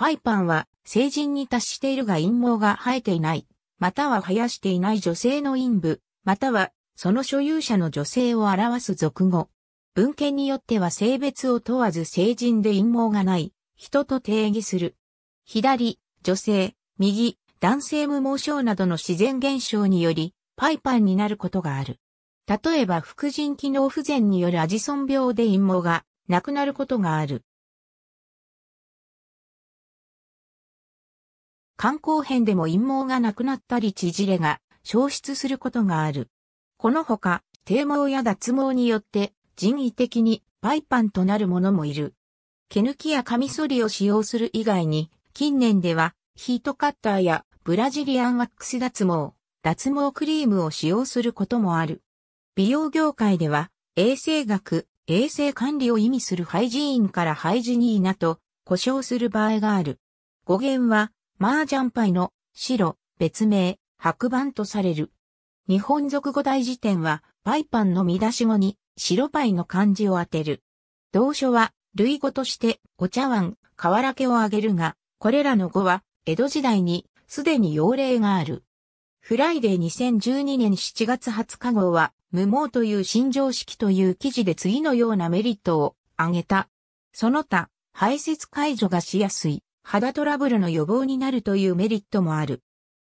パイパンは成人に達しているが陰毛が生えていない、または生やしていない女性の陰部、またはその所有者の女性を表す俗語。文献によっては性別を問わず成人で陰毛がない、人と定義する。左、女性、右、男性無毛症などの自然現象により、パイパンになることがある。例えば、副腎機能不全によるアジソン病で陰毛がなくなることがある。肝硬変でも陰毛がなくなったり縮れが消失することがある。このほか、低毛や脱毛によって人為的にパイパンとなるものもいる。毛抜きやカミソリを使用する以外に、近年ではヒートカッターやブラジリアンワックス脱毛、脱毛クリームを使用することもある。美容業界では、衛生学、衛生管理を意味するハイジーンからハイジニーナと呼称する場合がある。語源は麻雀牌の白、別名、白板とされる。日本俗語大辞典は、パイパンの見出し語に、白パイの漢字を当てる。同書は、類語として、お茶碗、瓦家を挙げるが、これらの語は、江戸時代に、すでに用例がある。フライデー2012年7月20日号は、無毛という新常識という記事で次のようなメリットを挙げた。その他、排泄解除がしやすい。肌トラブルの予防になるというメリットもある。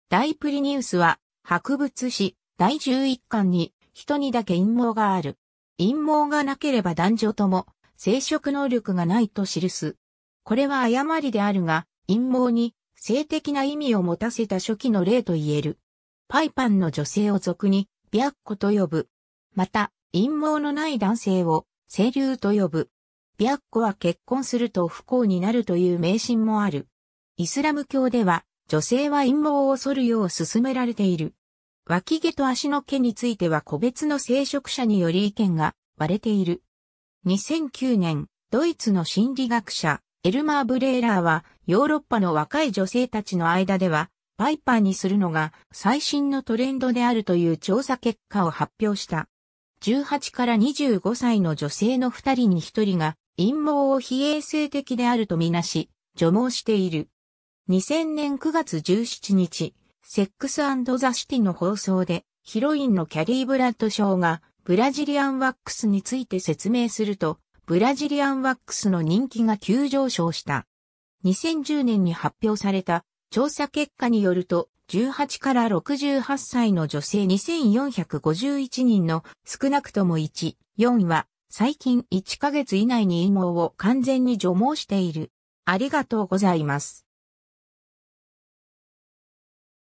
大プリニウスは、博物誌第11巻に、人にだけ陰謀がある。陰謀がなければ男女とも、生殖能力がないと記す。これは誤りであるが、陰謀に性的な意味を持たせた初期の例と言える。パイパンの女性を俗に、白子と呼ぶ。また、陰謀のない男性を、清流と呼ぶ。ビッコは結婚すると不幸になるという迷信もある。イスラム教では、女性は陰謀を恐るよう勧められている。脇毛と足の毛については個別の聖職者により意見が割れている。2009年、ドイツの心理学者、エルマー・ブレーラーは、ヨーロッパの若い女性たちの間では、パイパーにするのが最新のトレンドであるという調査結果を発表した。18から25歳の女性の2人に1人が陰謀を非衛生的であるとみなし、除毛している。2000年9月17日、セックスザシティの放送で、ヒロインのキャリー・ブラッドショーが、ブラジリアンワックスについて説明すると、ブラジリアンワックスの人気が急上昇した。2010年に発表された調査結果によると、18から68歳の女性2451人の少なくとも1、4は最近1ヶ月以内に陰毛を完全に除毛している。ありがとうございます。